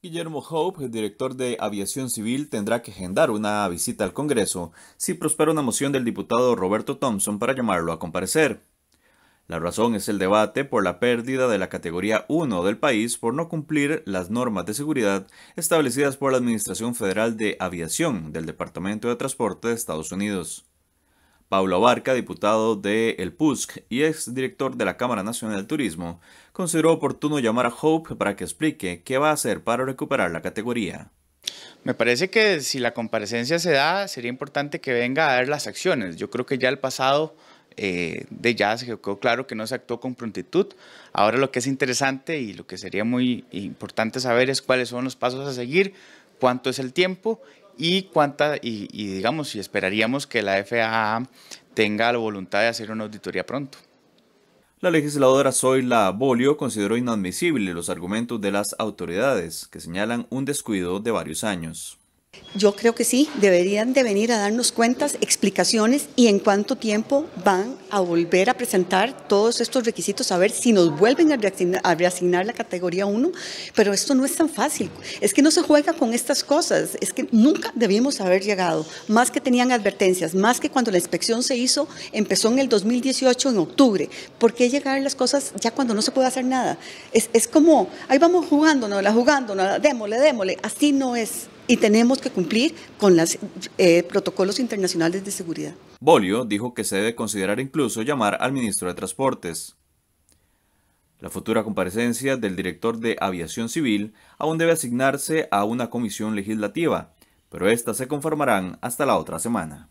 Guillermo Hope, el director de Aviación Civil, tendrá que agendar una visita al Congreso si prospera una moción del diputado Roberto Thompson para llamarlo a comparecer. La razón es el debate por la pérdida de la categoría 1 del país por no cumplir las normas de seguridad establecidas por la Administración Federal de Aviación del Departamento de Transporte de Estados Unidos. Pablo Barca, diputado de El PUSC y exdirector de la Cámara Nacional de Turismo, consideró oportuno llamar a Hope para que explique qué va a hacer para recuperar la categoría. Me parece que si la comparecencia se da, sería importante que venga a dar las acciones. Yo creo que ya el pasado eh, de ya se quedó claro que no se actuó con prontitud. Ahora lo que es interesante y lo que sería muy importante saber es cuáles son los pasos a seguir, cuánto es el tiempo y cuánta, y, digamos, si esperaríamos que la FAA tenga la voluntad de hacer una auditoría pronto. La legisladora Zoila Bolio consideró inadmisible los argumentos de las autoridades, que señalan un descuido de varios años. Yo creo que sí, deberían de venir a darnos cuentas, explicaciones y en cuánto tiempo van a volver a presentar todos estos requisitos, a ver si nos vuelven a reasignar, la categoría 1, pero esto no es tan fácil, es que no se juega con estas cosas, es que nunca debimos haber llegado, más que tenían advertencias, más que cuando la inspección se hizo, empezó en el 2018, en octubre, ¿por qué llegar las cosas ya cuando no se puede hacer nada? Es, es como, ahí vamos jugándonos, la jugándonos, démosle, démosle, así no es y tenemos que cumplir con los eh, protocolos internacionales de seguridad. Bolio dijo que se debe considerar incluso llamar al ministro de Transportes. La futura comparecencia del director de Aviación Civil aún debe asignarse a una comisión legislativa, pero éstas se conformarán hasta la otra semana.